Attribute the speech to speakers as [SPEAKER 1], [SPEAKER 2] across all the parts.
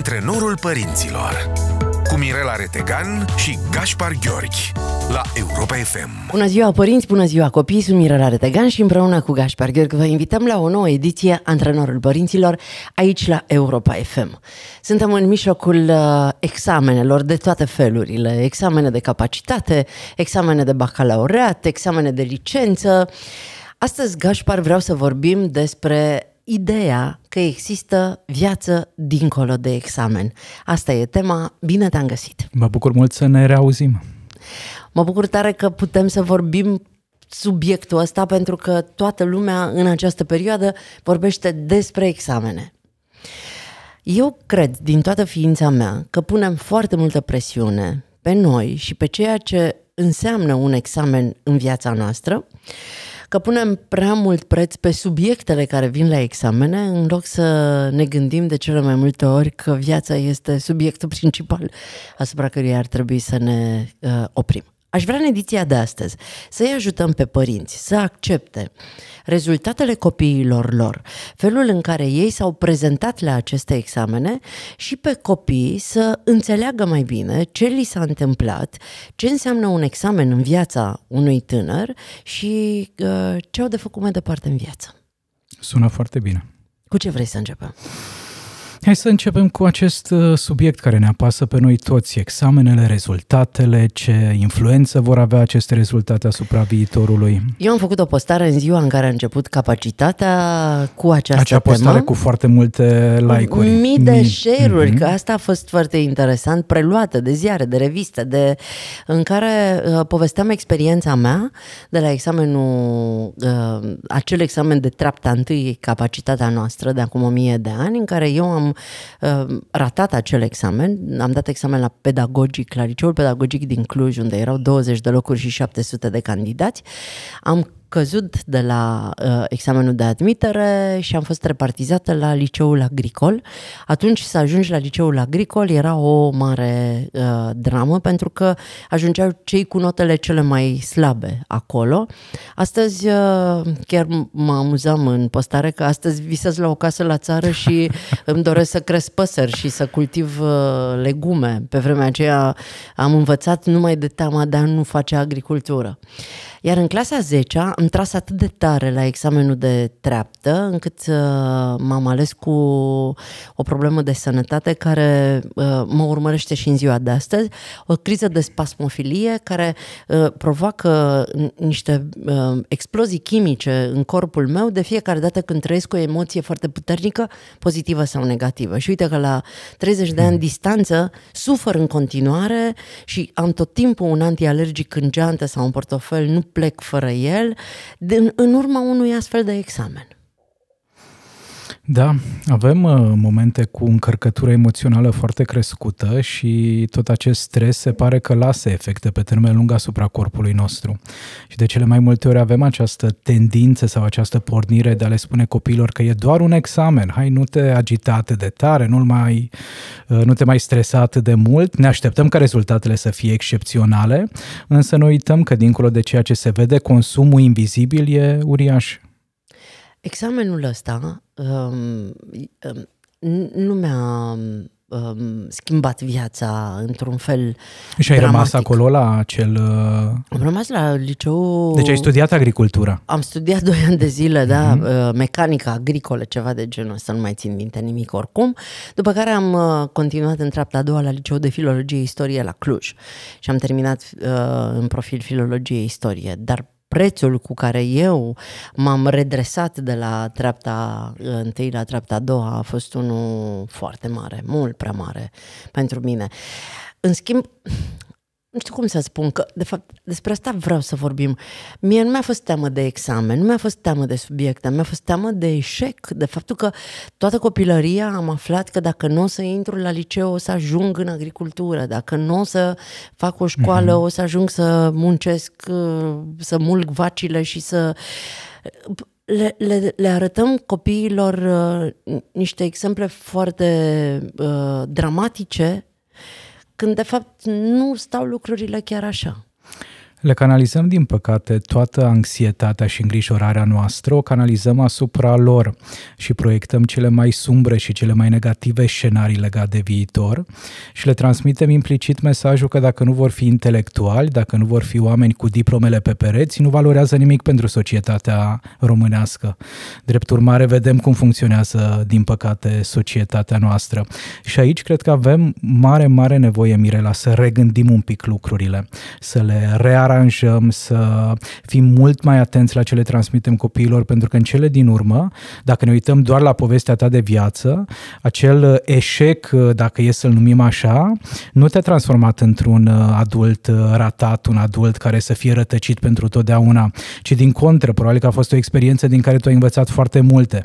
[SPEAKER 1] Antrenorul părinților cu Mirela Retegan și Gaspar Gheorghi la Europa FM.
[SPEAKER 2] Bună ziua părinți, bună ziua copii, sunt Mirela Retegan și împreună cu Gaspar Gheorghi vă invităm la o nouă ediție Antrenorul Părinților aici la Europa FM. Suntem în mijlocul uh, examenelor de toate felurile, examene de capacitate, examene de bacalaureat, examene de licență. Astăzi, Gașpar, vreau să vorbim despre ideea că există viață dincolo de examen. Asta e tema, bine te-am găsit!
[SPEAKER 1] Mă bucur mult să ne reauzim!
[SPEAKER 2] Mă bucur tare că putem să vorbim subiectul ăsta pentru că toată lumea în această perioadă vorbește despre examene. Eu cred din toată ființa mea că punem foarte multă presiune pe noi și pe ceea ce înseamnă un examen în viața noastră că punem prea mult preț pe subiectele care vin la examene, în loc să ne gândim de cele mai multe ori că viața este subiectul principal asupra căruia ar trebui să ne uh, oprim. Aș vrea în ediția de astăzi să-i ajutăm pe părinți să accepte rezultatele copiilor lor, felul în care ei s-au prezentat la aceste examene și pe copii să înțeleagă mai bine ce li s-a întâmplat, ce înseamnă un examen în viața unui tânăr și uh, ce au de făcut mai departe în viață.
[SPEAKER 1] Sună foarte bine.
[SPEAKER 2] Cu ce vrei să începem?
[SPEAKER 1] Hai să începem cu acest uh, subiect care ne apasă pe noi toți, examenele, rezultatele, ce influență vor avea aceste rezultate asupra viitorului.
[SPEAKER 2] Eu am făcut o postare în ziua în care a început capacitatea cu această Acea temă. postare cu
[SPEAKER 1] foarte multe like-uri. Mii de Mii.
[SPEAKER 2] share-uri, mm-hmm. că mhm. asta a fost foarte interesant, preluată de ziare, de reviste, de, în care uh, povesteam experiența mea de la examenul, uh, acel examen de treapta întâi, capacitatea noastră de acum o mie de ani, în care eu am uh, ratat acel examen, am dat examen la pedagogic, la liceul pedagogic din Cluj, unde erau 20 de locuri și 700 de candidați, am căzut de la uh, examenul de admitere și am fost repartizată la liceul agricol. Atunci să ajungi la liceul agricol era o mare uh, dramă pentru că ajungeau cei cu notele cele mai slabe acolo. Astăzi uh, chiar mă amuzam în postare că astăzi visez la o casă la țară și îmi doresc să cresc păsări și să cultiv uh, legume. Pe vremea aceea am învățat numai de teama de a nu face agricultură. Iar în clasa 10 am am tras atât de tare la examenul de treaptă încât uh, m-am ales cu o problemă de sănătate care uh, mă urmărește și în ziua de astăzi, o criză de spasmofilie care uh, provoacă niște uh, explozii chimice în corpul meu de fiecare dată când trăiesc o emoție foarte puternică, pozitivă sau negativă. Și uite că la 30 de ani distanță sufăr în continuare și am tot timpul un antialergic în geantă sau un portofel, nu plec fără el din, în urma unui astfel de examen.
[SPEAKER 1] Da, avem uh, momente cu încărcătură emoțională foarte crescută și tot acest stres se pare că lasă efecte pe termen lung asupra corpului nostru. Și de cele mai multe ori avem această tendință sau această pornire de a le spune copiilor că e doar un examen, hai nu te agita atât de tare, nu mai, uh, nu te mai stresa atât de mult, ne așteptăm ca rezultatele să fie excepționale, însă nu uităm că dincolo de ceea ce se vede, consumul invizibil e uriaș.
[SPEAKER 2] Examenul ăsta um, um nu mi-a um, schimbat viața într-un fel Și ai dramatic. rămas acolo la acel... Uh... Am rămas la liceu... Deci ai studiat
[SPEAKER 1] agricultura.
[SPEAKER 2] Am studiat doi ani de zile, mm-hmm. da, mhm. uh, mecanică agricolă, ceva de genul ăsta, nu mai țin minte nimic oricum. După care am uh, continuat în treapta a doua la liceu de filologie istorie la Cluj și am terminat uh, în profil filologie istorie, dar prețul cu care eu m-am redresat de la treapta întâi la treapta a doua a fost unul foarte mare, mult prea mare pentru mine. În schimb, nu știu cum să spun, că de fapt despre asta vreau să vorbim. Mie nu mi-a fost teamă de examen, nu mi-a fost teamă de subiecte, mi-a fost teamă de eșec, de faptul că toată copilăria am aflat că dacă nu o să intru la liceu o să ajung în agricultură, dacă nu o să fac o școală mm-hmm. o să ajung să muncesc, uh, să mulg vacile și să... Le, le, le arătăm copiilor uh, niște exemple foarte uh, dramatice când de fapt nu stau lucrurile chiar așa.
[SPEAKER 1] Le canalizăm, din păcate, toată anxietatea și îngrijorarea noastră, o canalizăm asupra lor și proiectăm cele mai sumbre și cele mai negative scenarii legate de viitor și le transmitem implicit mesajul că dacă nu vor fi intelectuali, dacă nu vor fi oameni cu diplomele pe pereți, nu valorează nimic pentru societatea românească. Drept urmare, vedem cum funcționează, din păcate, societatea noastră. Și aici cred că avem mare, mare nevoie, Mirela, să regândim un pic lucrurile, să le rearanjăm aranjăm să fim mult mai atenți la ce le transmitem copiilor, pentru că în cele din urmă, dacă ne uităm doar la povestea ta de viață, acel eșec, dacă e să-l numim așa, nu te-a transformat într-un adult ratat, un adult care să fie rătăcit pentru totdeauna, ci din contră, probabil că a fost o experiență din care tu ai învățat foarte multe.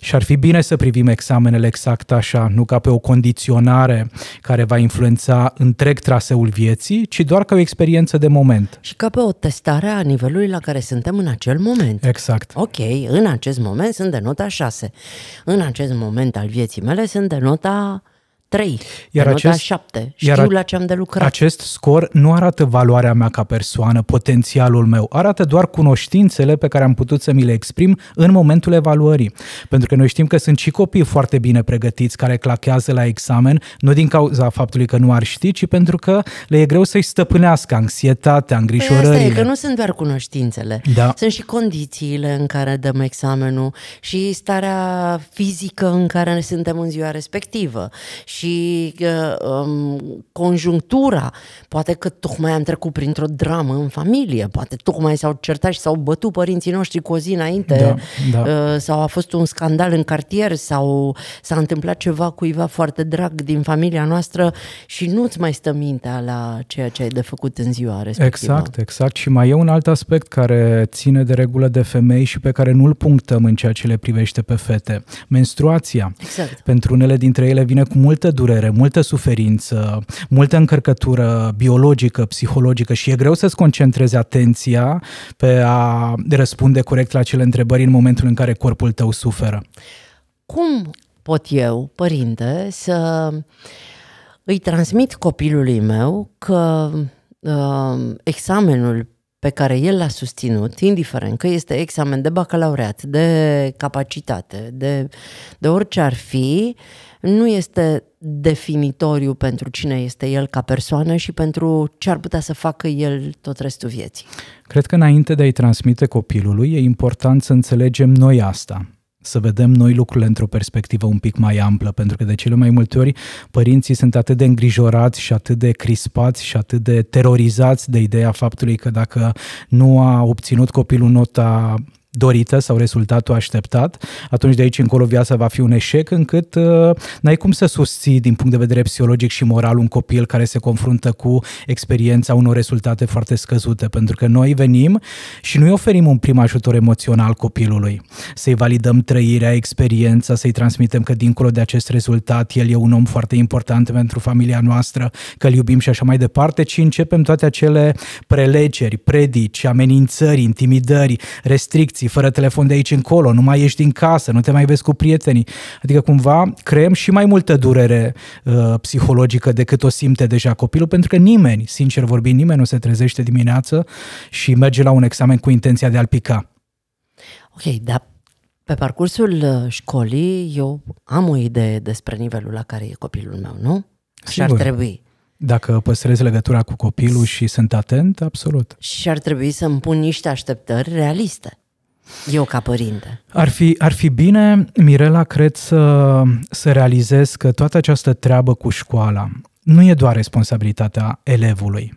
[SPEAKER 1] Și ar fi bine să privim examenele exact așa, nu ca pe o condiționare care va influența întreg traseul vieții, ci
[SPEAKER 2] doar ca o experiență de moment. Și ca pe o testare a nivelului la care suntem în acel moment. Exact. Ok, în acest moment sunt de nota 6. În acest moment al vieții mele sunt de nota 3, iar acest, 7. Știu iar la ce am de lucrat. Acest scor
[SPEAKER 1] nu arată valoarea mea ca persoană, potențialul meu, arată doar cunoștințele pe care am putut să mi le exprim în momentul evaluării. Pentru că noi știm că sunt și copii foarte bine pregătiți care clachează la examen, nu din cauza faptului că nu ar ști, ci pentru că le e greu să-i stăpânească anxietatea, îngrijorările. Păi asta e, că nu
[SPEAKER 2] sunt doar cunoștințele. Da. Sunt și condițiile în care dăm examenul și starea fizică în care ne suntem în ziua respectivă. Și și uh, um, conjunctura. Poate că tocmai am trecut printr-o dramă în familie, poate tocmai s-au certat și s-au bătut părinții noștri cu o zi înainte, da, da. Uh, sau a fost un scandal în cartier, sau s-a întâmplat ceva cuiva foarte drag din familia noastră și nu-ți mai stă mintea la ceea ce ai de făcut în ziua respectivă. Exact,
[SPEAKER 1] exact. Și mai e un alt aspect care ține de regulă de femei și pe care nu-l punctăm în ceea ce le privește pe fete. Menstruația. Exact. Pentru unele dintre ele vine cu multă multă durere, multă suferință, multă încărcătură biologică, psihologică și e greu să-ți concentrezi atenția pe a răspunde corect la cele întrebări în momentul în care corpul tău suferă.
[SPEAKER 2] Cum pot eu, părinte, să îi transmit copilului meu că uh, examenul pe care el l-a susținut, indiferent că este examen de bacalaureat, de capacitate, de, de orice ar fi, uh, nu este definitoriu pentru cine este el ca persoană și pentru ce ar putea să facă el tot restul vieții.
[SPEAKER 1] Cred că înainte de a-i transmite copilului, e important să înțelegem noi asta să vedem noi lucrurile într-o perspectivă un pic mai amplă, pentru că de cele mai multe ori părinții sunt atât de îngrijorați și atât de crispați și atât de terorizați de ideea faptului că dacă nu a obținut copilul nota dorită sau rezultatul așteptat, atunci de aici încolo viața va fi un eșec, încât uh, n-ai cum să susții din punct de vedere psihologic și moral un copil care se confruntă cu experiența unor rezultate foarte scăzute, pentru că noi venim și nu-i oferim un prim ajutor emoțional copilului, să-i validăm trăirea, experiența, să-i transmitem că dincolo de acest rezultat el e un om foarte important pentru familia noastră, că-l iubim și așa mai departe, ci începem toate acele prelegeri, predici, amenințări, intimidări, restricții, ești fără telefon de aici încolo, nu mai ești din casă, nu te mai vezi cu prietenii. Adică cumva creăm și mai multă durere uh, psihologică decât o simte deja copilul, pentru că nimeni, sincer vorbind, nimeni nu se trezește dimineață și merge la un examen cu intenția de a-l pica.
[SPEAKER 2] Ok, da. pe parcursul uh, școlii eu am o idee despre nivelul la care e copilul meu, nu? Și ar trebui.
[SPEAKER 1] Dacă păstrez legătura cu copilul și sunt atent, absolut.
[SPEAKER 2] Și ar trebui să mi pun niște așteptări realiste. Eu ca părinte.
[SPEAKER 1] Ar fi, ar fi bine, Mirela, cred să, să realizez că toată această treabă cu școala nu e doar responsabilitatea elevului.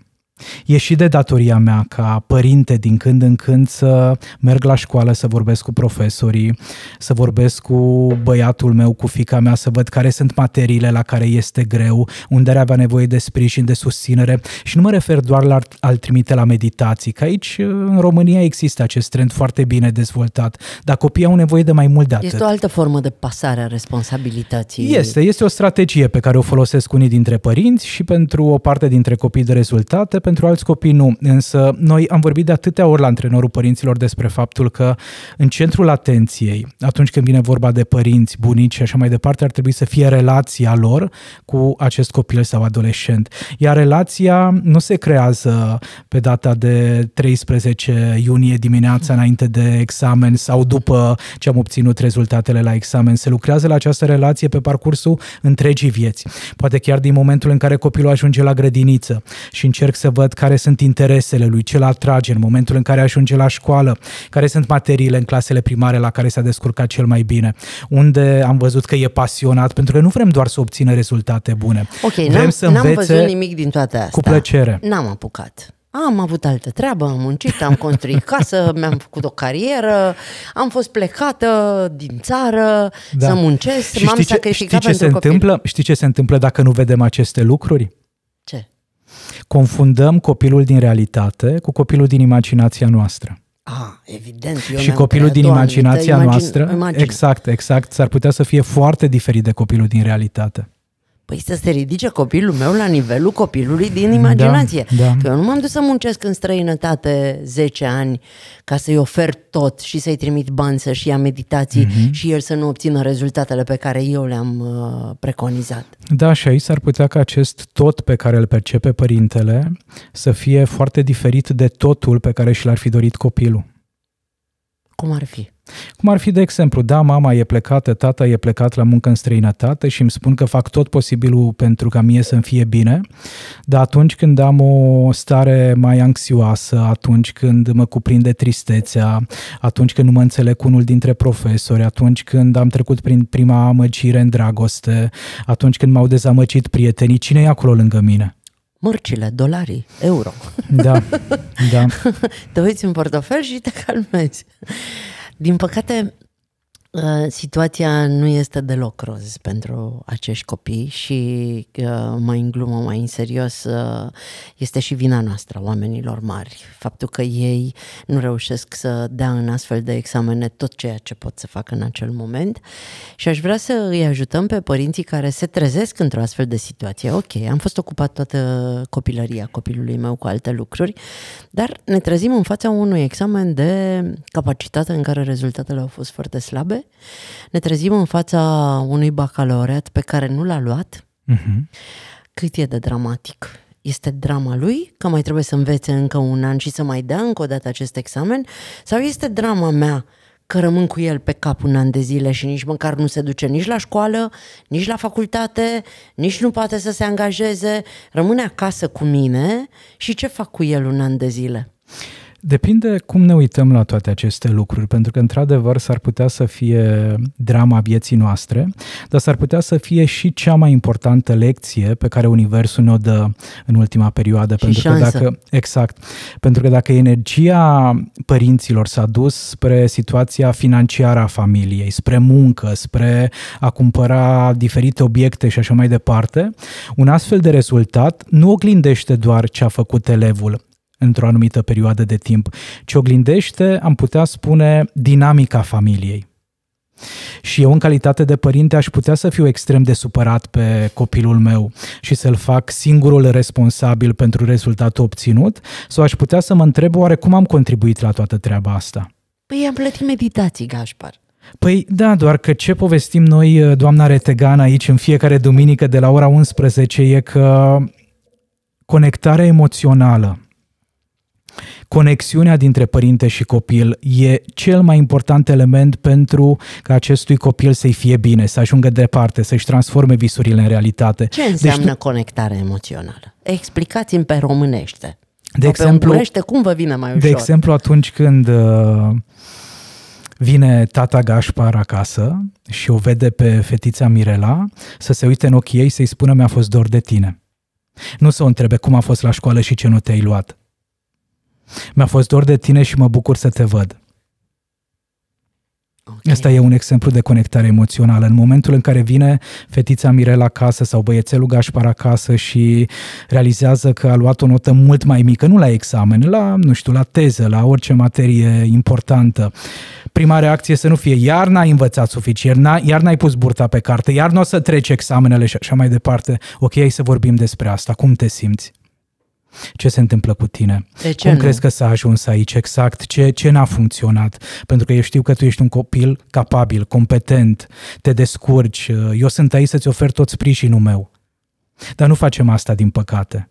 [SPEAKER 1] E și de datoria mea ca părinte din când în când să merg la școală, să vorbesc cu profesorii, să vorbesc cu băiatul meu, cu fica mea, să văd care sunt materiile la care este greu, unde avea nevoie de sprijin, de susținere și nu mă refer doar la al trimite la meditații, că aici în România există acest trend foarte bine dezvoltat,
[SPEAKER 2] dar copiii au nevoie de mai mult de atât. Este o altă formă de pasare a responsabilității. Este,
[SPEAKER 1] este o strategie pe care o folosesc unii dintre părinți și pentru o parte dintre copii de rezultate, pentru alți copii nu. Însă noi am vorbit de atâtea ori la antrenorul părinților despre faptul că în centrul atenției, atunci când vine vorba de părinți, bunici și așa mai departe, ar trebui să fie relația lor cu acest copil sau adolescent. Iar relația nu se creează pe data de 13 iunie dimineața înainte de examen sau după ce am obținut rezultatele la examen. Se lucrează la această relație pe parcursul întregii vieți. Poate chiar din momentul în care copilul ajunge la grădiniță și încerc să văd care sunt interesele lui, ce-l atrage în momentul în care ajunge la școală, care sunt materiile în clasele primare la care s-a descurcat cel mai bine, unde am văzut că e pasionat, pentru că nu vrem doar să obțină rezultate bune. Ok, vrem n-am, să n-am văzut nimic
[SPEAKER 2] din toate astea. Cu
[SPEAKER 1] plăcere. N-am
[SPEAKER 2] apucat. Am avut altă treabă, am muncit, am construit casă, mi-am făcut o carieră, am fost plecată din țară da. să muncesc, și m-am știi sacrificat ce, știi pentru ce se copil.
[SPEAKER 1] întâmplă? Știi ce se întâmplă dacă nu vedem aceste lucruri? confundăm copilul din realitate cu copilul din imaginația noastră.
[SPEAKER 2] Ah, evident. Eu și copilul din imaginația imagine, noastră, imagine.
[SPEAKER 1] exact, exact, s-ar putea să fie foarte diferit de copilul din realitate.
[SPEAKER 2] Păi să se ridice copilul meu la nivelul copilului din da, imaginație. Da, da. Că eu nu m-am dus să muncesc în străinătate 10 ani ca să-i ofer tot și să-i trimit bani să-și ia meditații mm-hmm. și el să nu obțină rezultatele pe care eu le-am uh, preconizat.
[SPEAKER 1] Da, și aici s-ar putea ca acest tot pe care îl percepe părintele să fie foarte diferit de totul pe care și l-ar fi dorit copilul. Cum ar fi? Cum ar fi, de exemplu, da, mama e plecată, tata e plecat la muncă în străinătate și îmi spun că fac tot posibilul pentru ca mie să-mi fie bine, dar atunci când am o stare mai anxioasă, atunci când mă cuprinde tristețea, atunci când nu mă înțeleg cu unul dintre profesori, atunci când am trecut prin prima amăgire în dragoste, atunci când m-au dezamăcit prietenii, cine e acolo lângă mine?
[SPEAKER 2] mărcile, dolarii, euro. Da, da. Te uiți în portofel și te calmezi. Din păcate, Ă, situația nu este deloc roz pentru acești copii și ă, mai în glumă, mai în serios, ă, este și vina noastră, oamenilor mari. Faptul că ei nu reușesc să dea în astfel de examene tot ceea ce pot să facă în acel moment și aș vrea să îi ajutăm pe părinții care se trezesc într-o astfel de situație. Ok, am fost ocupat toată copilăria copilului meu cu alte lucruri, dar ne trezim în fața unui examen de capacitate în care rezultatele au fost foarte slabe ne trezim în fața unui bacalaureat pe care nu l-a luat, uh-huh. cât e de dramatic. Este drama lui că mai trebuie să învețe încă un an și să mai dea încă o dată acest examen? Sau este drama mea că rămân cu el pe cap un an de zile și nici măcar nu se duce nici la școală, nici la facultate, nici nu poate să se angajeze, rămâne acasă cu mine și ce fac cu el un an de zile?
[SPEAKER 1] Depinde cum ne uităm la toate aceste lucruri, pentru că, într-adevăr, s-ar putea să fie drama vieții noastre, dar s-ar putea să fie și cea mai importantă lecție pe care Universul ne-o dă în ultima perioadă. Și pentru șansă. că dacă, exact. Pentru că dacă energia părinților s-a dus spre situația financiară a familiei, spre muncă, spre a cumpăra diferite obiecte și așa mai departe, un astfel de rezultat nu oglindește doar ce a făcut elevul, într-o anumită perioadă de timp, ci oglindește, am putea spune, dinamica familiei. Și eu, în calitate de părinte, aș putea să fiu extrem de supărat pe copilul meu și să-l fac singurul responsabil pentru rezultatul obținut, sau aș putea să mă întreb oare cum am contribuit la toată treaba asta.
[SPEAKER 2] Păi am plătit meditații, Gașpar.
[SPEAKER 1] Păi da, doar că ce povestim noi, doamna Retegan, aici în fiecare duminică de la ora 11 e că conectarea emoțională Conexiunea dintre părinte și copil e cel mai important element pentru ca acestui copil să-i fie bine, să ajungă departe, să-și transforme visurile
[SPEAKER 2] în realitate.
[SPEAKER 1] Ce deci înseamnă deci, conectare
[SPEAKER 2] emoțională? Explicați-mi pe românește.
[SPEAKER 1] De exemplu, pe cum vă vine mai ușor? De exemplu, atunci când uh, vine tata Gașpar acasă și o vede pe fetița Mirela să se uite în ochii ei să-i spună mi-a fost dor de tine. Nu să o întrebe cum a fost la școală și ce nu te-ai luat. Mi-a fost dor de tine și mă bucur să te văd. Okay. Asta e un exemplu de conectare emoțională. În momentul în care vine fetița Mirela acasă sau băiețelul Gașpar acasă și realizează că a luat o notă mult mai mică, nu la examen, la, nu știu, la teză, la orice materie importantă, prima reacție să nu fie iar n-ai învățat suficient, iar n-ai pus burta pe carte, iar nu o să treci examenele și așa mai departe. Ok, hai să vorbim despre asta. Cum te simți? ce se întâmplă cu tine. De ce Cum nu? crezi că s-a ajuns aici exact? Ce, ce n-a funcționat? Pentru că eu știu că tu ești un copil capabil, competent, te descurci. Eu sunt aici să-ți ofer tot sprijinul meu. Dar nu facem asta, din păcate.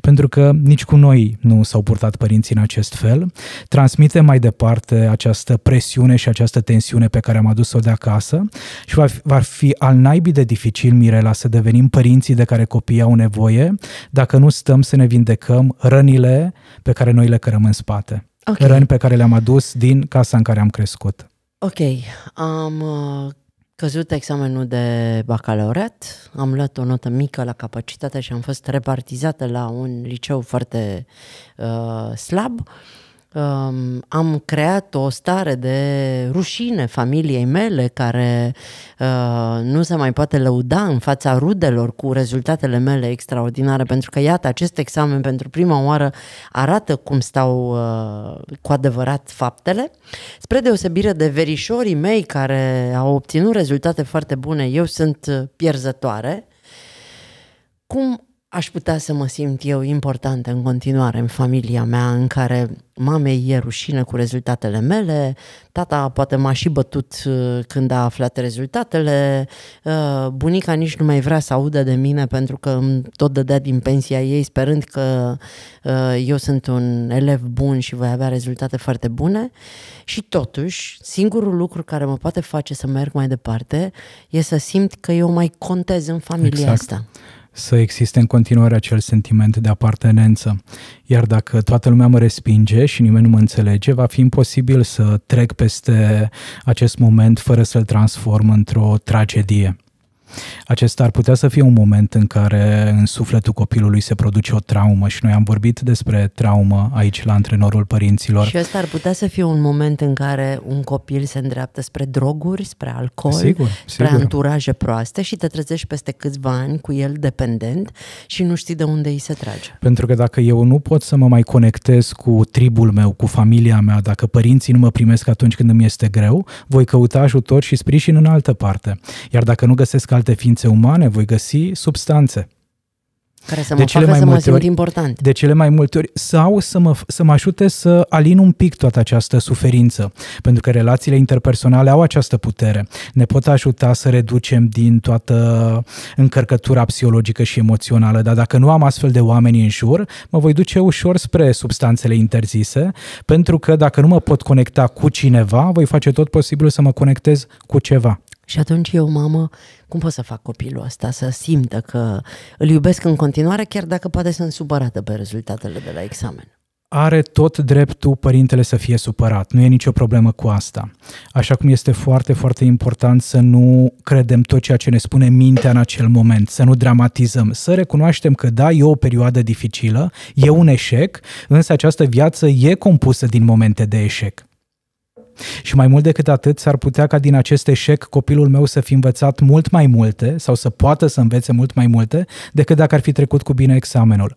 [SPEAKER 1] Pentru că nici cu noi nu s-au purtat părinții în acest fel. Transmite mai departe această presiune și această tensiune pe care am adus-o de acasă și va fi, va fi al naibii de dificil, Mirela, să devenim părinții de care copiii au nevoie dacă nu stăm să ne vindecăm rănile pe care noi le cărăm în spate. Okay. Răni pe care le-am adus din casa în care am crescut.
[SPEAKER 2] Ok, am uh, căzut examenul de bacalaureat, am luat o notă mică la capacitate și am fost repartizată la un liceu foarte uh, slab. Uh, um, am creat o stare de rușine familiei mele care uh, nu se mai poate lăuda în fața rudelor cu rezultatele mele extraordinare, pentru că, iată, acest examen pentru prima oară arată cum stau uh, cu adevărat faptele, spre deosebire de verișorii mei care au obținut rezultate foarte bune, eu sunt uh, pierzătoare. Cum aș putea să mă simt eu importantă în continuare în familia mea în care mamei e rușine cu rezultatele mele, tata poate m-a și bătut uh, când a aflat rezultatele, uh, bunica nici nu mai vrea să audă de mine pentru că îmi tot dădea din pensia ei sperând că uh, eu sunt un elev bun și voi avea rezultate foarte bune și totuși singurul lucru care mă poate face să merg mai departe e să simt că eu mai contez în familia exact. asta
[SPEAKER 1] să existe în continuare acel sentiment de apartenență. Iar dacă toată lumea mă respinge și nimeni nu mă înțelege, va fi imposibil să trec peste acest moment fără să-l transform într-o tragedie. Acesta ar putea să fie un moment în care în sufletul copilului se produce o traumă și noi am vorbit despre traumă aici la antrenorul părinților. Și
[SPEAKER 2] ăsta ar putea să fie un moment în care un copil se îndreaptă spre droguri, spre alcool, sigur, spre sigur. anturaje proaste și te trezești peste câțiva ani cu el dependent și nu știi de unde îi se trage.
[SPEAKER 1] Pentru că dacă eu nu pot să mă mai conectez cu tribul meu, cu familia mea, dacă părinții nu mă primesc atunci când îmi este greu, voi căuta ajutor și sprijin în altă parte. Iar dacă nu găsesc alt alte ființe umane voi găsi substanțe.
[SPEAKER 2] Care să mă de cele facă mai să multe mă simt ori, important.
[SPEAKER 1] De cele mai multe ori. Sau să mă, să mă ajute să alin un pic toată această suferință. Pentru că relațiile interpersonale au această putere. Ne pot ajuta să reducem din toată încărcătura psihologică și emoțională. Dar dacă nu am astfel de oameni în jur, mă voi duce ușor spre substanțele interzise. Pentru că dacă nu mă pot conecta cu cineva, voi face tot
[SPEAKER 2] posibilul să mă conectez cu ceva. Și atunci eu, mamă, cum pot să fac copilul ăsta să simtă că îl iubesc în continuare, chiar dacă poate sunt supărată pe rezultatele de la examen?
[SPEAKER 1] Are tot dreptul părintele să fie supărat, nu e nicio problemă cu asta. Așa cum este foarte, foarte important să nu credem tot ceea ce ne spune mintea în acel moment, să nu dramatizăm, să recunoaștem că da, e o perioadă dificilă, e un eșec, însă această viață e compusă din momente de eșec. Și mai mult decât atât, s-ar putea ca din acest eșec copilul meu să fi învățat mult mai multe sau să poată să învețe mult mai multe decât dacă ar fi trecut cu bine examenul.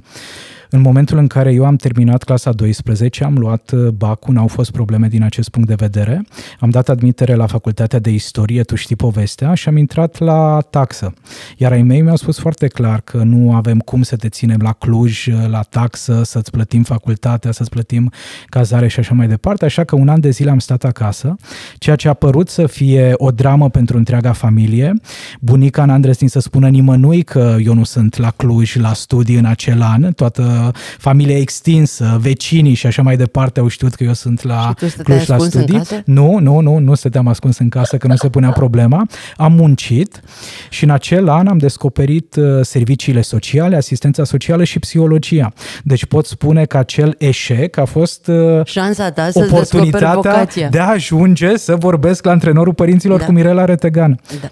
[SPEAKER 1] În momentul în care eu am terminat clasa 12, am luat uh, bacul, n-au fost probleme din acest punct de vedere, am dat admitere la Facultatea de Istorie, tu știi povestea, și am intrat la taxă. Iar ai mei mi-au spus foarte clar că nu avem cum să te ținem la Cluj, uh, la taxă, să-ți plătim facultatea, să-ți plătim cazare și așa mai departe, așa că un an de zile am stat acasă, ceea ce a părut să fie o dramă pentru întreaga familie. Bunica n-a îndrăznit să spună nimănui că eu nu sunt la Cluj, la studii în acel an, toată Uh, familia extinsă, vecinii și așa mai departe au știut că eu sunt la Cluj la studii. Nu, nu, nu, nu stăteam ascuns în casă, că nu se punea problema. Am muncit și în acel an am descoperit uh, serviciile sociale, asistența socială și psihologia. Deci pot spune că acel eșec a fost uh, șansa
[SPEAKER 2] ta să oportunitatea de
[SPEAKER 1] a ajunge să vorbesc la antrenorul părinților da. cu Mirela Retegan. Da.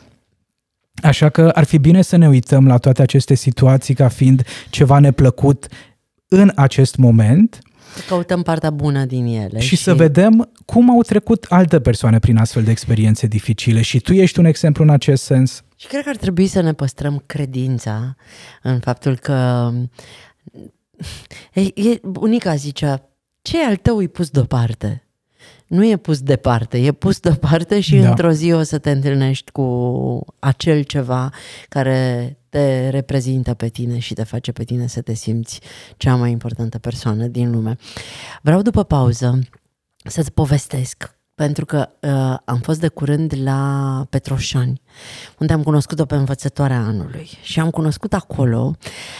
[SPEAKER 1] Așa că ar fi bine să ne uităm la toate aceste situații ca fiind ceva neplăcut în acest moment
[SPEAKER 2] Căutăm partea bună din ele. Și, și să
[SPEAKER 1] vedem cum au trecut alte persoane prin astfel de experiențe dificile. Și tu ești un exemplu în acest sens.
[SPEAKER 2] Și cred că ar trebui să ne păstrăm credința în faptul că. E, e, unica zicea, ce al tău îi pus deoparte? nu e pus departe, e pus deoparte și da. într-o zi o să te întâlnești cu acel ceva care te reprezintă pe tine și te face pe tine să te simți cea mai importantă persoană din lume. Vreau după pauză să-ți povestesc pentru că uh, am fost de curând la Petroșani, unde am cunoscut-o pe învățătoarea anului și am cunoscut acolo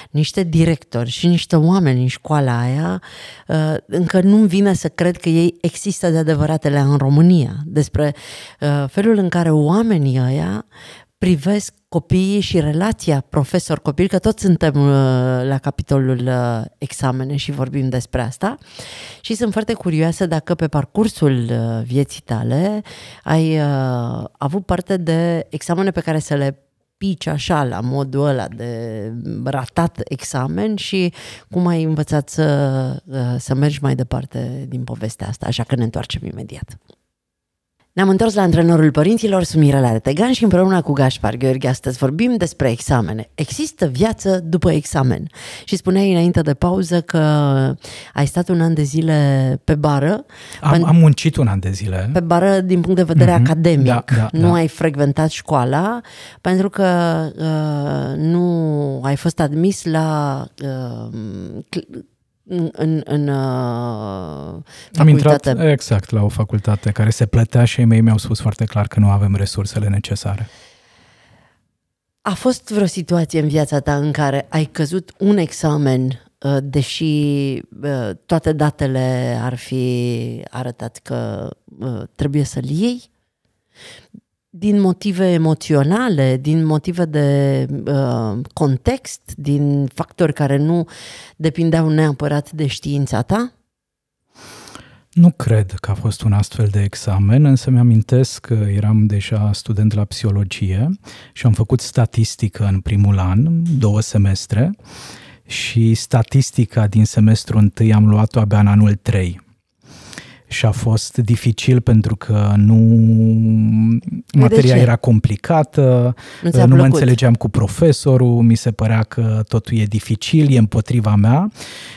[SPEAKER 2] niște directori și niște oameni în școala aia, uh, încă nu-mi vine să cred că ei există de adevăratele în România, despre uh, felul în care oamenii ăia privesc copiii și relația profesor-copil, că toți suntem uh, la capitolul uh, examene și vorbim despre asta. Și sunt foarte curioasă dacă pe parcursul uh, vieții tale ai avut parte de examene pe care să le pici așa, la modul ăla de ratat examen și cum ai învățat să, să mergi mai departe din povestea asta, așa că ne întoarcem imediat. Ne-am întors la antrenorul părinților, la Retegan și împreună cu Gașpar Gheorghe astăzi vorbim despre examene. Există viață după examen. Și spuneai înainte de pauză că ai stat un an de zile pe bară. Am, pe, am muncit
[SPEAKER 1] un an de zile. Pe
[SPEAKER 2] bară din punct de vedere mm-hmm. academic. Da, da, nu da. ai frecventat școala pentru că uh, nu ai fost admis la uh, în, în, în uh, Am intrat
[SPEAKER 1] exact la o facultate care se plătea și ei mei mi-au spus foarte clar că nu avem resursele necesare.
[SPEAKER 2] A fost vreo situație în viața ta în care ai căzut un examen, uh, deși uh, toate datele ar fi arătat că uh, trebuie să-l iei? din motive emoționale, din motive de uh, context, din factori care nu depindeau neapărat de știința ta?
[SPEAKER 1] Nu cred că a fost un astfel de examen, însă mi-amintesc că eram deja student la psihologie și am făcut statistică în primul an, două semestre, și statistica din semestrul întâi am luat-o abia în anul 3 și a fost dificil pentru că nu materia era complicată, nu, nu mă înțelegeam cu profesorul, mi se părea că totul e dificil, e împotriva mea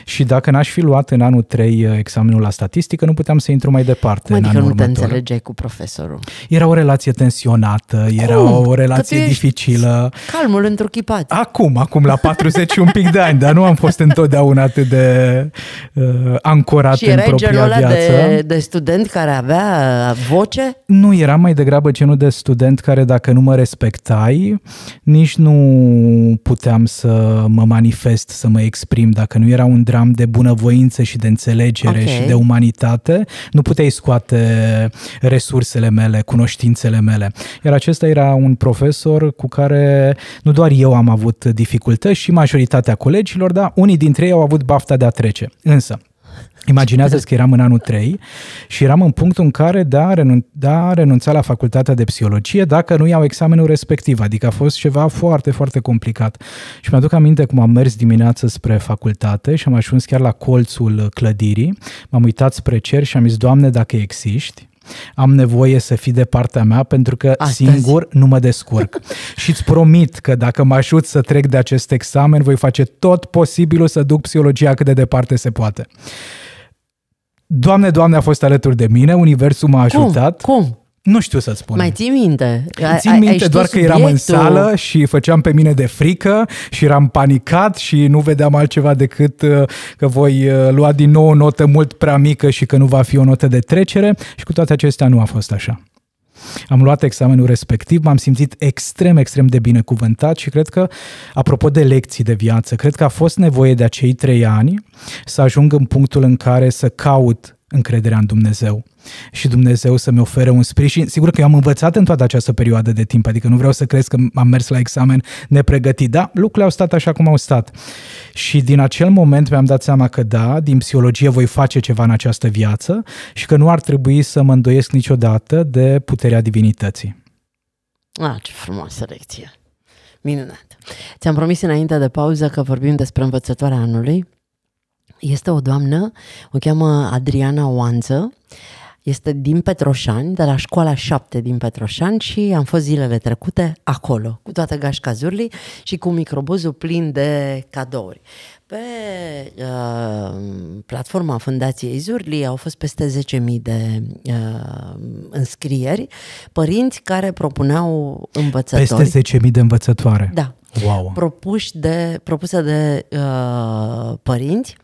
[SPEAKER 1] și dacă n-aș fi luat în anul 3 uh, examenul la statistică, nu puteam să intru mai departe. în adică nu următor. te înțelegeai
[SPEAKER 2] cu profesorul.
[SPEAKER 1] Era o relație tensionată, Cum? era o relație dificilă.
[SPEAKER 2] Calmul într-un chipat.
[SPEAKER 1] Acum, acum la 40 și un pic de ani, dar nu am fost întotdeauna atât de uh, ancorat și în propria viață. De
[SPEAKER 2] de student care avea uh, voce?
[SPEAKER 1] Nu, era mai degrabă genul de student care dacă nu mă respectai, nici nu puteam să mă manifest, să mă exprim. Dacă nu era un dram de bunăvoință și de înțelegere okay. și de umanitate, nu puteai scoate resursele mele, cunoștințele mele. Iar acesta era un profesor cu care nu doar eu am avut dificultăți și majoritatea colegilor, dar unii dintre ei au avut bafta de a trece. Însă, Imaginează-ți că eram în anul 3 și eram în punctul în care da, renun- da renunța la facultatea de psihologie dacă nu iau examenul respectiv, adică a fost ceva foarte, foarte complicat. Și mi-aduc aminte cum am mers dimineață spre facultate și am ajuns chiar la colțul clădirii, m-am uitat spre cer și am zis, Doamne, dacă existi, am nevoie să fii de partea mea pentru că Astăzi. singur nu mă descurc. și îți promit că dacă mă ajut să trec de acest examen, voi face tot posibilul să duc psihologia cât de departe se poate. Doamne, Doamne, a fost alături de mine, Universul m-a ajutat. Cum? Cum? Nu știu să spun. Mai
[SPEAKER 2] ții minte? Ai, Țin minte ai doar că subiectul? eram în sală
[SPEAKER 1] și făceam pe mine de frică și eram panicat și nu vedeam altceva decât uh, că voi uh, lua din nou o notă mult prea mică și că nu va fi o notă de trecere și cu toate acestea nu a fost așa. Am luat examenul respectiv, m-am simțit extrem, extrem de binecuvântat și cred că, apropo de lecții de viață, cred că a fost nevoie de acei trei ani să ajung în punctul în care să caut încrederea în Dumnezeu și Dumnezeu să-mi ofere un sprijin. Sigur că eu am învățat în toată această perioadă de timp, adică nu vreau să crezi că am mers la examen nepregătit, dar lucrurile au stat așa cum au stat. Și din acel moment mi-am dat seama că da, din psihologie voi face ceva în această viață și că nu ar trebui să mă îndoiesc niciodată de puterea divinității.
[SPEAKER 2] Ah, ce frumoasă lecție! Minunat! Ți-am promis înainte de pauză că vorbim despre învățătoarea anului este o doamnă, o cheamă Adriana Oanță, este din Petroșani, de la școala 7 din Petroșani și am fost zilele trecute acolo, cu toată gașca zurlii și cu microbuzul plin de cadouri. Pe uh, platforma Fundației Zurli au fost peste 10.000 de uh, înscrieri, părinți care propuneau învățători.
[SPEAKER 1] Peste 10.000 de învățătoare. Da.
[SPEAKER 2] Wow. Propuși de, propuse de uh, părinți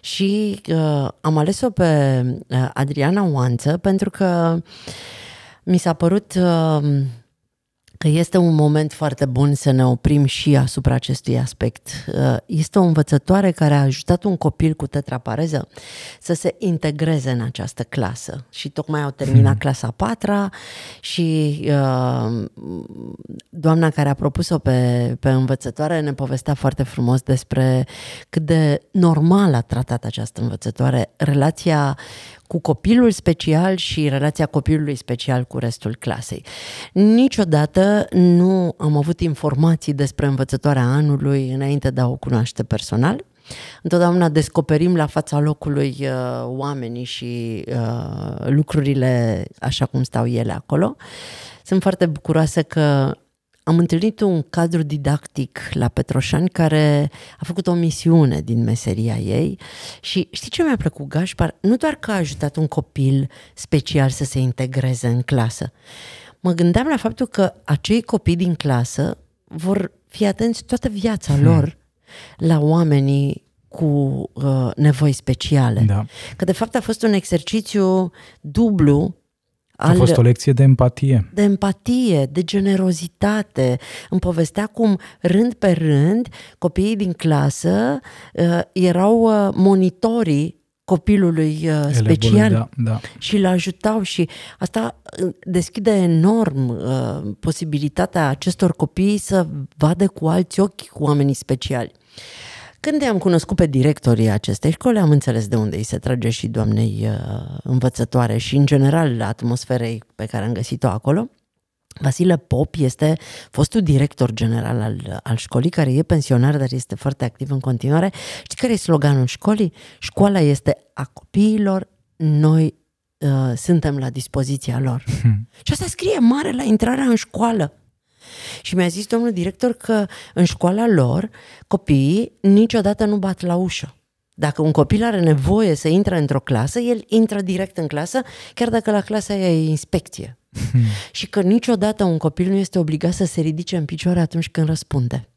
[SPEAKER 2] și uh, am ales-o pe uh, Adriana Oanță pentru că mi s-a părut... Uh, că este un moment foarte bun să ne oprim și asupra acestui aspect. Uh, este o învățătoare care a ajutat un copil cu tetrapareză să se integreze în această clasă și tocmai au terminat hmm. clasa patra și uh, doamna care a propus-o pe, pe învățătoare ne povestea foarte frumos despre cât de normal a tratat această învățătoare relația cu copilul special și relația copilului special cu restul clasei. Niciodată nu am avut informații despre învățătoarea anului înainte de a o cunoaște personal. Întotdeauna descoperim la fața locului uh, oamenii și uh, lucrurile așa cum stau ele acolo. Sunt foarte bucuroasă că am întâlnit un cadru didactic la Petroșani care a făcut o misiune din meseria ei și știi ce mi-a plăcut Gașpar? Nu doar că a ajutat un copil special să se integreze în clasă. Mă gândeam la faptul că acei copii din clasă vor fi atenți toată viața hmm. lor la oamenii cu uh, nevoi speciale. Da. Că de fapt a fost un exercițiu dublu al, a fost o lecție de empatie. De empatie, de generozitate. Îmi povestea cum rând pe rând copiii din clasă uh, erau uh, monitorii copilului uh, special da, da. și îl ajutau și asta uh, deschide enorm uh, posibilitatea acestor copii să vadă cu alți ochi cu oamenii speciali. Când i-am cunoscut pe directorii acestei școli, am înțeles de unde îi se trage și doamnei uh, învățătoare și, în general, atmosferei pe care am găsit-o acolo. Vasile Pop este fostul director general al, al școlii, care e pensionar, dar este foarte activ în continuare. Știi care e sloganul școlii? Școala este a copiilor, noi uh, suntem la dispoziția lor. Hmm. Și asta scrie mare la intrarea în școală. Și mi-a zis domnul director că în școala lor copiii niciodată nu bat la ușă. Dacă un copil are nevoie să intre într-o clasă, el intră direct în clasă, chiar dacă la clasa aia e inspecție. și că niciodată un copil nu este obligat să se ridice în picioare atunci când răspunde.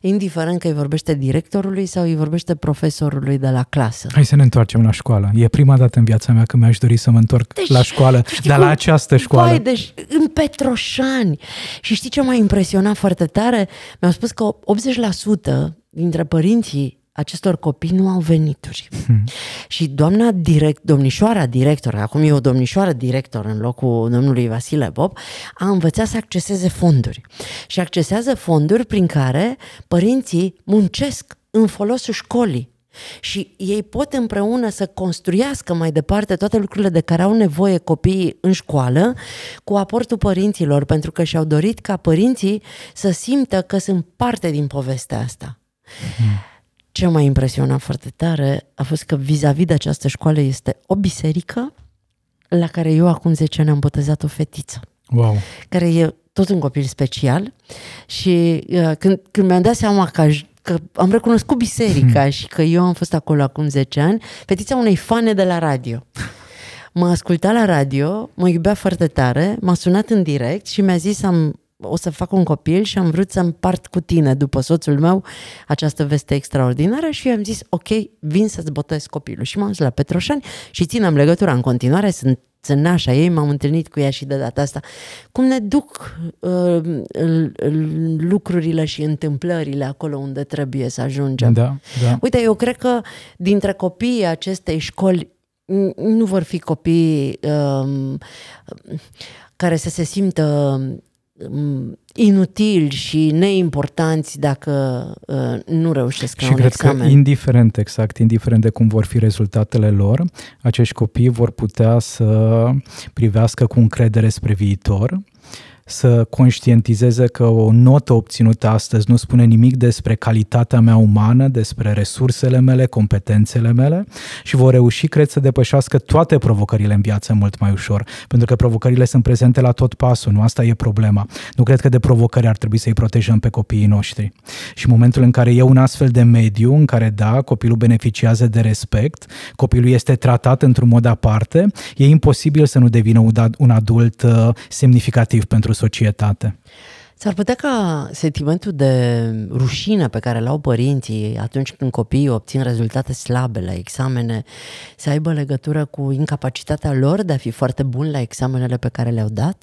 [SPEAKER 2] Indiferent că îi vorbește directorului sau îi vorbește profesorului de la clasă.
[SPEAKER 1] Hai să ne întoarcem la școală. E prima dată în viața mea că mi-aș dori să mă întorc deci, la școală, dar la această școală. Vai,
[SPEAKER 2] deci în Petroșani. Și știi ce m-a impresionat foarte tare? Mi-au spus că 80% dintre părinții acestor copii nu au venituri. Hmm. Și doamna direct, domnișoara director, acum e o domnișoară director în locul domnului Vasile Bob, a învățat să acceseze fonduri. Și accesează fonduri prin care părinții muncesc în folosul școlii. Și ei pot împreună să construiască mai departe toate lucrurile de care au nevoie copiii în școală cu aportul părinților, pentru că și-au dorit ca părinții să simtă că sunt parte din povestea asta. Hmm ce m-a impresionat foarte tare a fost că vis-a-vis de această școală este o biserică la care eu acum 10 ani am botezat o fetiță. Wow. Care e tot un copil special și uh, când, când mi-am dat seama că, că am recunoscut biserica hmm. și că eu am fost acolo acum 10 ani, fetița unei fane de la radio. Mă asculta la radio, mă iubea foarte tare, m-a sunat în direct și mi-a zis am o să fac un copil și am vrut să împart cu tine, după soțul meu, această veste extraordinară și eu am zis, ok, vin să-ți botez copilul. Și m-am dus la Petroșani și ținem legătura în continuare, sunt nașa ei, m-am întâlnit cu ea și de data asta. Cum ne duc uh, lucrurile și întâmplările acolo unde trebuie să ajungem. Da, da. Uite, eu cred că dintre copiii acestei școli nu vor fi copii uh, care să se simtă Um, inutili și neimportanți dacă uh, nu reușesc și la un cred examen. Că,
[SPEAKER 1] indiferent, exact, indiferent de cum vor fi rezultatele lor, acești copii vor putea să privească cu încredere spre viitor să conștientizeze că o notă obținută astăzi nu spune nimic despre calitatea mea umană, despre resursele mele, competențele mele și vor reuși, cred, să depășească toate provocările în viață mult mai ușor, pentru că provocările sunt prezente la tot pasul, nu asta e problema. Nu cred că de provocări ar trebui să-i protejăm pe copiii noștri. Și momentul în care e un astfel de mediu în care, da, copilul beneficiază de respect, copilul este tratat într-un mod aparte, e imposibil să nu devină un adult uh, semnificativ pentru societate.
[SPEAKER 2] S-ar putea ca sentimentul de rușine pe care l-au părinții atunci când copiii obțin rezultate slabe la examene să aibă legătură cu incapacitatea lor de a fi foarte bun la examenele pe care le-au dat?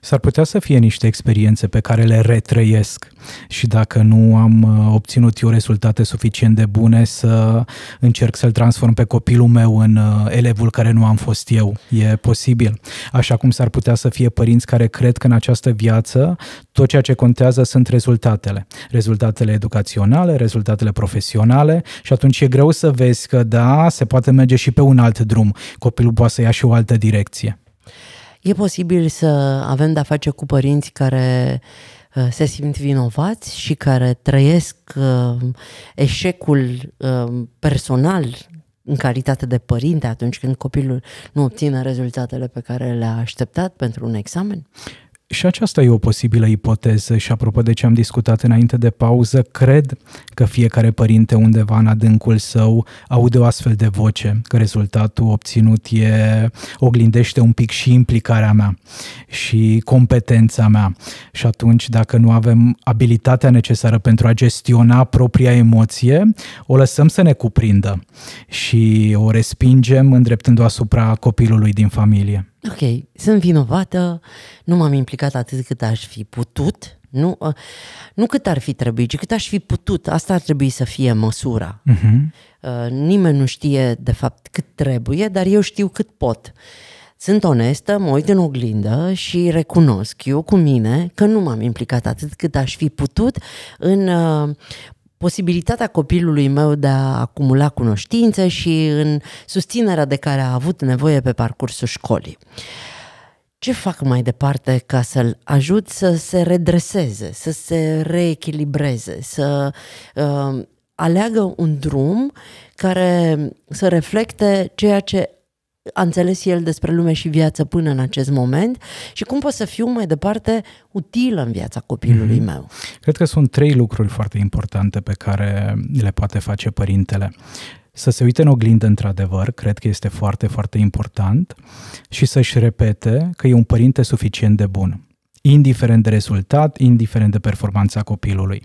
[SPEAKER 1] S-ar putea să fie niște experiențe pe care le retrăiesc și dacă nu am uh, obținut eu rezultate suficient de bune să încerc să-l transform pe copilul meu în uh, elevul care nu am fost eu. E posibil. Așa cum s-ar putea să fie părinți care cred că în această viață tot ceea ce contează sunt rezultatele. Rezultatele educaționale, rezultatele profesionale și atunci e greu să vezi că da, se poate merge și pe un alt drum. Copilul poate să ia și o altă direcție.
[SPEAKER 2] E posibil să avem de-a face cu părinți care uh, se simt vinovați și care trăiesc uh, eșecul uh, personal în calitate de părinte atunci când copilul nu obține rezultatele pe care le-a așteptat pentru un examen?
[SPEAKER 1] și aceasta e o posibilă ipoteză și apropo de ce am discutat înainte de pauză, cred că fiecare părinte undeva în adâncul său aude o astfel de voce, că rezultatul obținut e, oglindește un pic și implicarea mea și competența mea. Și atunci, dacă nu avem abilitatea necesară pentru a gestiona propria emoție, o lăsăm să ne cuprindă și o respingem îndreptându-o asupra copilului din familie
[SPEAKER 2] ok, sunt vinovată, nu m-am implicat atât cât aș fi putut, nu, ă, nu cât ar fi trebuit, ci cât aș fi putut. Asta ar trebui să fie măsura. Uh-huh. Nimeni nu știe, de fapt, cât trebuie, dar eu știu cât pot. Sunt onestă, mă uit în oglindă și recunosc eu cu mine că nu m-am implicat atât cât aș fi putut în uh, posibilitatea copilului meu de a acumula cunoștințe și în susținerea de care a avut nevoie pe parcursul școlii. Ce fac mai departe ca să-l ajut să se redreseze, să se reechilibreze, să uh, aleagă un drum care să reflecte ceea ce a înțeles el despre lume și viață până în acest moment și cum pot să fiu mai departe utilă în viața copilului mm. meu.
[SPEAKER 1] Cred că sunt trei lucruri foarte importante pe care le poate face părintele să se uite în oglindă într-adevăr, cred că este foarte, foarte important și să-și repete că e un părinte suficient de bun indiferent de rezultat, indiferent de performanța copilului.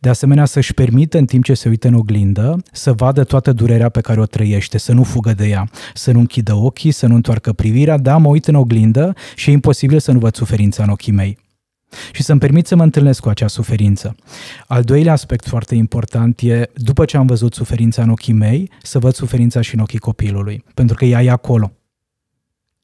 [SPEAKER 1] De asemenea, să-și permită în timp ce se uită în oglindă să vadă toată durerea pe care o trăiește, să nu fugă de ea, să nu închidă ochii, să nu întoarcă privirea, da, mă uit în oglindă și e imposibil să nu văd suferința în ochii mei și să-mi permit să mă întâlnesc cu acea suferință. Al doilea aspect foarte important e, după ce am văzut suferința în ochii mei, să văd suferința și în ochii copilului, pentru că ea e acolo.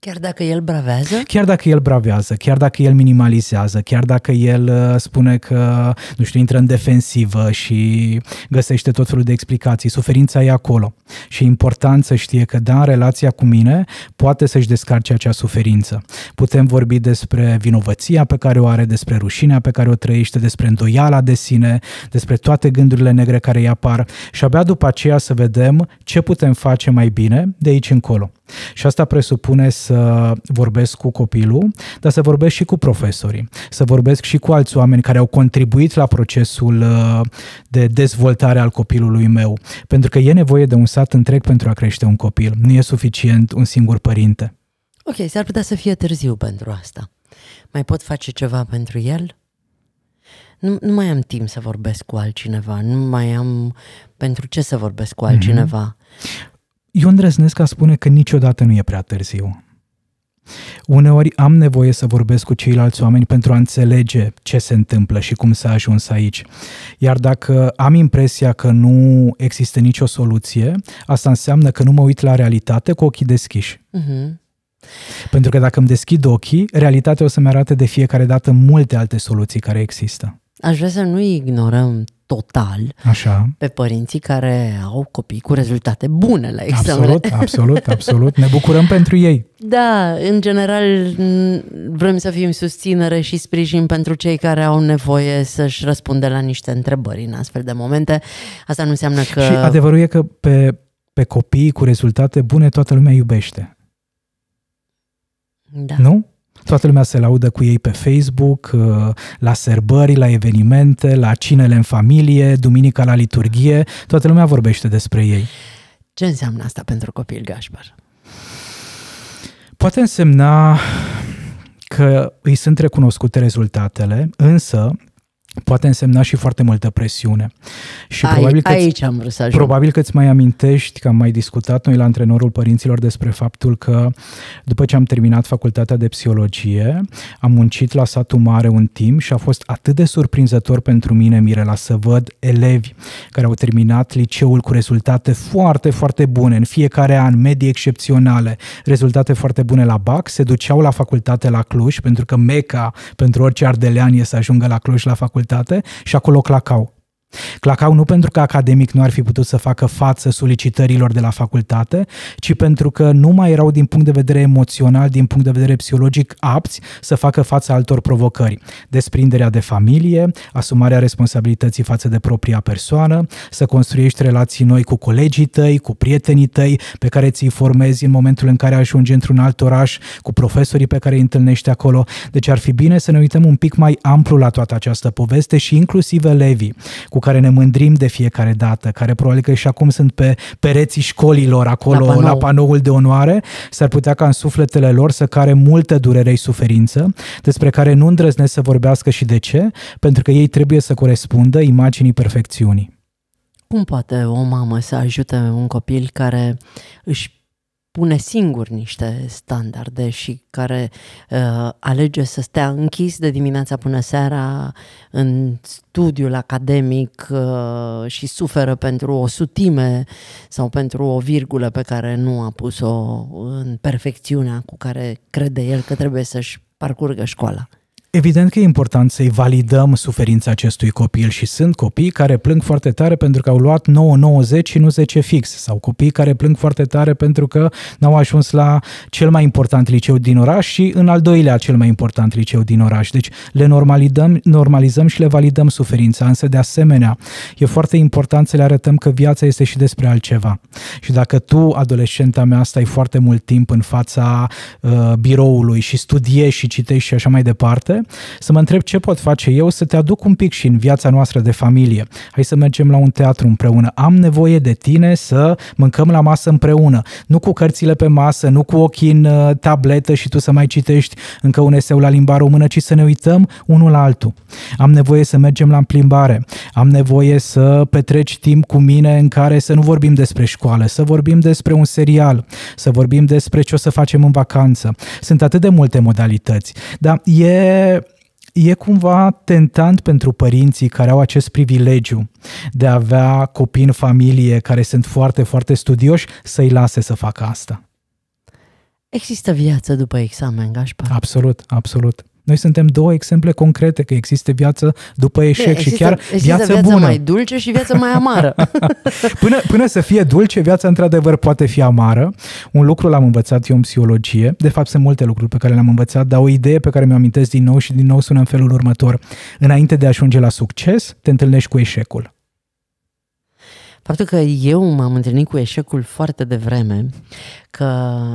[SPEAKER 2] Chiar dacă el bravează?
[SPEAKER 1] Chiar dacă el bravează, chiar dacă el minimalizează, chiar dacă el uh, spune că, nu știu, intră în defensivă și găsește tot felul de explicații, suferința e acolo. Și e important să știe că, da, în relația cu mine poate să-și descarce acea suferință. Putem vorbi despre vinovăția pe care o are, despre rușinea pe care o trăiește, despre îndoiala de sine, despre toate gândurile negre care îi apar și abia după aceea să vedem ce putem face mai bine de aici încolo. Și asta presupune să vorbesc cu copilul, dar să vorbesc și cu profesorii, să vorbesc și cu alți oameni care au contribuit la procesul uh, de dezvoltare al copilului meu. Pentru că e nevoie de un sat întreg pentru a crește un copil. Nu e suficient un singur părinte.
[SPEAKER 2] Ok, s-ar putea să fie târziu pentru asta. Mai pot face ceva pentru el? Nu, nu mai am timp să vorbesc cu altcineva, nu mai am pentru ce să vorbesc cu mhm. altcineva. Mm-hmm
[SPEAKER 1] eu îndrăznesc a spune că niciodată nu e prea târziu. Uneori am nevoie să vorbesc cu ceilalți oameni pentru a înțelege ce se întâmplă și cum s-a ajuns aici. Iar dacă am impresia că nu există nicio soluție, asta înseamnă că nu mă uit la realitate cu ochii deschiși. Uh-huh. Pentru că dacă îmi deschid ochii, realitatea o să-mi arate de fiecare dată multe alte soluții care există.
[SPEAKER 2] Aș vrea să nu ignorăm total Așa. pe părinții care au copii cu rezultate bune la examen. Absolut, absolut, absolut. Ne bucurăm pentru ei. Da, în general vrem să fim susținere și sprijin pentru cei care au nevoie să-și răspundă la niște întrebări în astfel de momente. Asta nu înseamnă că... Și adevărul
[SPEAKER 1] e că pe, pe copii cu rezultate bune toată lumea iubește. Da. Nu? toată lumea se laudă cu ei pe Facebook, uh, la serbări, la evenimente, la cinele în familie, duminica la liturghie, toată lumea vorbește despre ei. Ce înseamnă asta pentru copil Gașpar? Poate însemna că îi sunt recunoscute rezultatele, însă poate însemna și foarte multă presiune. Și Ai, probabil că aici am vrut să ajung. Probabil că îți mai amintești că am mai discutat noi la antrenorul părinților despre faptul că după ce am terminat facultatea de psihologie, am muncit la satul mare un timp și a fost atât de surprinzător pentru mine, Mirela, să văd elevi care au terminat liceul cu rezultate foarte, foarte bune în fiecare an, medii excepționale, rezultate foarte bune la BAC, se duceau la facultate la Cluj, pentru că meca pentru orice ardelean e să ajungă la Cluj la facultate specialitate și acolo clacau. Clacau nu pentru că academic nu ar fi putut să facă față solicitărilor de la facultate, ci pentru că nu mai erau din punct de vedere emoțional, din punct de vedere psihologic apți să facă față altor provocări. Desprinderea de familie, asumarea responsabilității față de propria persoană, să construiești relații noi cu colegii tăi, cu prietenii tăi, pe care ți-i formezi în momentul în care ajungi într-un alt oraș, cu profesorii pe care îi întâlnești acolo. Deci ar fi bine să ne uităm un pic mai amplu la toată această poveste și inclusiv elevii. Cu cu care ne mândrim de fiecare dată, care probabil că și acum sunt pe pereții școlilor, acolo, la, panou. la panoul de onoare, s-ar putea ca în sufletele lor să care multă durere și suferință, despre care nu îndrăznesc să vorbească și de ce, pentru că ei trebuie să corespundă imaginii perfecțiunii.
[SPEAKER 2] Cum poate o mamă să ajute un copil care își pune singur niște standarde și care uh, alege să stea închis de dimineața până seara în studiul academic uh, și suferă pentru o sutime sau pentru o virgulă pe care nu a pus-o în perfecțiunea cu care crede el că trebuie să-și parcurgă școala.
[SPEAKER 1] Evident că e important să-i validăm suferința acestui copil și sunt copii care plâng foarte tare pentru că au luat 9,90 și nu 10 fix sau copii care plâng foarte tare pentru că n-au ajuns la cel mai important liceu din oraș și în al doilea cel mai important liceu din oraș. Deci le normalizăm, normalizăm și le validăm suferința, însă de asemenea e foarte important să le arătăm că viața este și despre altceva. Și dacă tu, adolescenta mea, stai foarte mult timp în fața uh, biroului și studiezi și citești și așa mai departe, să mă întreb ce pot face eu să te aduc un pic și în viața noastră de familie. Hai să mergem la un teatru împreună. Am nevoie de tine să mâncăm la masă împreună. Nu cu cărțile pe masă, nu cu ochii în uh, tabletă și tu să mai citești încă un eseu la limba română, ci să ne uităm unul la altul. Am nevoie să mergem la plimbare. Am nevoie să petreci timp cu mine în care să nu vorbim despre școală, să vorbim despre un serial, să vorbim despre ce o să facem în vacanță. Sunt atât de multe modalități, dar e e cumva tentant pentru părinții care au acest privilegiu de a avea copii în familie care sunt foarte, foarte studioși să-i lase să facă asta.
[SPEAKER 2] Există viață după examen, Gașpar? Absolut, absolut.
[SPEAKER 1] Noi suntem două exemple concrete că există viață după eșec e, există, și chiar există viață, viață bună. mai dulce
[SPEAKER 2] și viață mai amară.
[SPEAKER 1] până, până să fie dulce, viața într-adevăr poate fi amară. Un lucru l-am învățat eu în psihologie. De fapt, sunt multe lucruri pe care le-am învățat, dar o idee pe care mi-o amintesc din nou și din nou sună în felul următor. Înainte de a ajunge la succes, te întâlnești cu eșecul.
[SPEAKER 2] Faptul că eu m-am întâlnit cu eșecul foarte devreme, că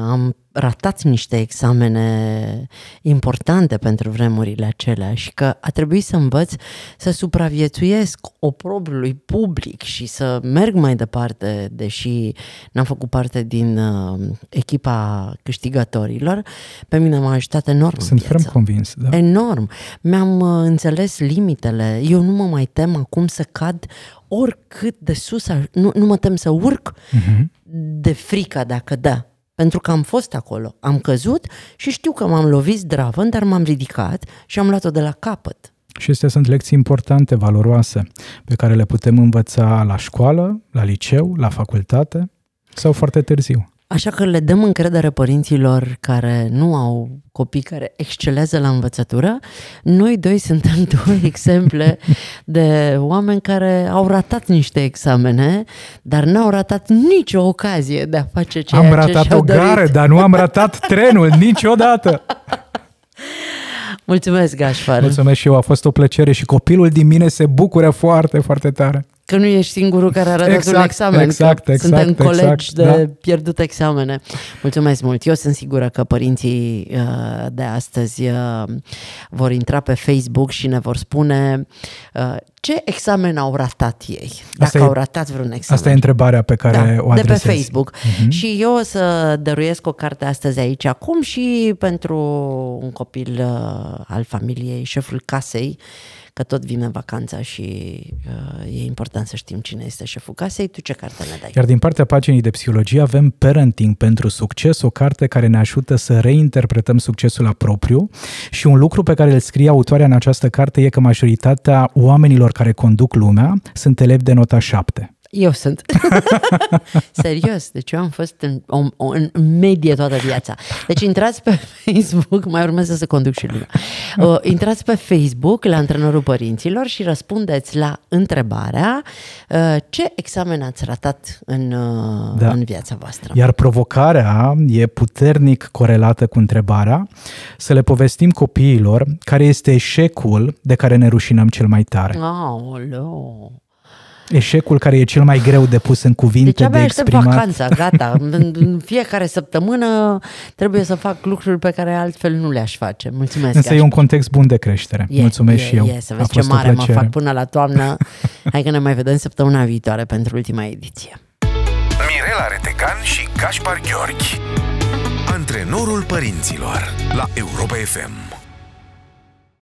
[SPEAKER 2] am ratat niște examene importante pentru vremurile acelea și că a trebuit să învăț să supraviețuiesc oprobrului public și să merg mai departe, deși n-am făcut parte din uh, echipa câștigătorilor, pe mine m-a ajutat enorm. Sunt în ferm convins, da. Enorm. Mi-am uh, înțeles limitele. Eu nu mă mai tem acum să cad oricât de sus, nu, nu mă tem să urc, uh-huh de frică dacă da. Pentru că am fost acolo, am căzut și știu că m-am lovit zdravă, dar m-am ridicat și am luat-o de la capăt. Și
[SPEAKER 1] acestea sunt lecții importante, valoroase, pe care le putem învăța la școală, la liceu, la facultate sau foarte târziu.
[SPEAKER 2] Așa că le dăm încredere părinților care nu au copii care excelează la învățătură. Noi doi suntem două exemple de oameni care au ratat niște examene, dar n-au ratat nicio ocazie de a face ceea am ce Am ratat o gare,
[SPEAKER 1] dar nu am ratat trenul niciodată.
[SPEAKER 2] Mulțumesc, Gașpar. Mulțumesc
[SPEAKER 1] și eu, a fost o plăcere și copilul din mine se bucură foarte, foarte tare.
[SPEAKER 2] Că nu ești singurul care a ratat exact, un examen. Exact, exact. Suntem exact, exact colegi exact, de da. pierdut examene. Mulțumesc mult. Eu sunt sigură că părinții uh, de astăzi uh, vor intra pe Facebook și ne vor spune uh, ce examen au ratat ei? Dacă asta au ratat vreun examen. Asta e întrebarea pe care da, o adresez. De pe Facebook. Uh-huh. Și eu o să dăruiesc o carte astăzi aici, acum și pentru un copil al familiei, șeful casei, că tot vine vacanța și e important important să știm cine este șeful casei, tu ce carte ne dai?
[SPEAKER 1] Iar din partea paginii de psihologie avem Parenting pentru succes, o carte care ne ajută să reinterpretăm succesul la propriu și un lucru pe care îl scrie autoarea în această carte e că majoritatea oamenilor care conduc lumea sunt elevi de nota 7.
[SPEAKER 2] Eu sunt. Serios, deci eu am fost în, om, în medie toată viața. Deci intrați pe Facebook, mai urmează să conduc și lumea. Uh, intrați pe Facebook la antrenorul părinților și răspundeți la întrebarea uh, ce examen ați ratat în, uh, da. în viața voastră.
[SPEAKER 1] Iar provocarea e puternic corelată cu întrebarea să le povestim copiilor care este eșecul de care ne rușinăm cel mai tare.
[SPEAKER 2] Oh,
[SPEAKER 1] Eșecul care e cel mai greu de pus în cuvinte, deci de exprimat. vacanța,
[SPEAKER 2] gata. în fiecare săptămână trebuie să fac lucruri pe care altfel nu le-aș face. Mulțumesc. Însă e un context bun de creștere. E, Mulțumesc e, și eu. E, să vezi A ce mare mă fac până la toamnă. Hai că ne mai vedem săptămâna viitoare pentru ultima ediție. Mirela
[SPEAKER 1] Retecan și Gaspar Gheorghi Antrenorul părinților la Europa FM